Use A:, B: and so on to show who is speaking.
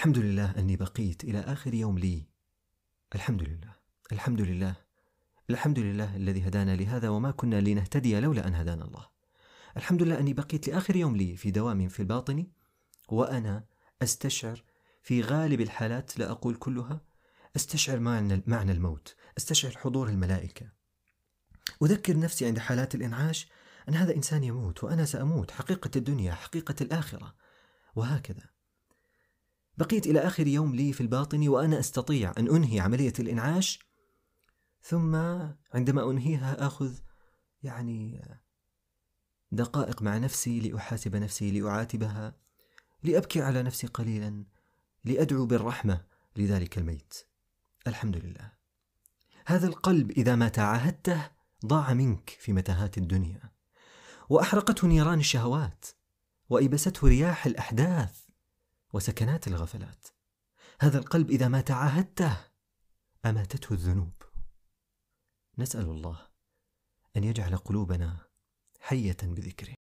A: الحمد لله أني بقيت إلى آخر يوم لي الحمد لله الحمد لله الحمد لله الذي هدانا لهذا وما كنا لنهتدي لولا أن هدانا الله الحمد لله أني بقيت لآخر يوم لي في دوام في الباطن وأنا أستشعر في غالب الحالات لا أقول كلها أستشعر معنى, الموت أستشعر حضور الملائكة أذكر نفسي عند حالات الإنعاش أن هذا إنسان يموت وأنا سأموت حقيقة الدنيا حقيقة الآخرة وهكذا بقيت إلى آخر يوم لي في الباطن وأنا أستطيع أن أنهي عملية الإنعاش ثم عندما أنهيها آخذ يعني دقائق مع نفسي لأحاسب نفسي لأعاتبها لأبكي على نفسي قليلا لأدعو بالرحمة لذلك الميت الحمد لله هذا القلب إذا ما تعاهدته ضاع منك في متاهات الدنيا وأحرقته نيران الشهوات وإبسته رياح الأحداث وسكنات الغفلات هذا القلب اذا ما تعاهدته اماتته الذنوب نسال الله ان يجعل قلوبنا حيه بذكره